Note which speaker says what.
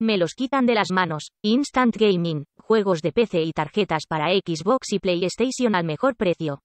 Speaker 1: Me los quitan de las manos. Instant Gaming, juegos de PC y tarjetas para Xbox y PlayStation al mejor precio.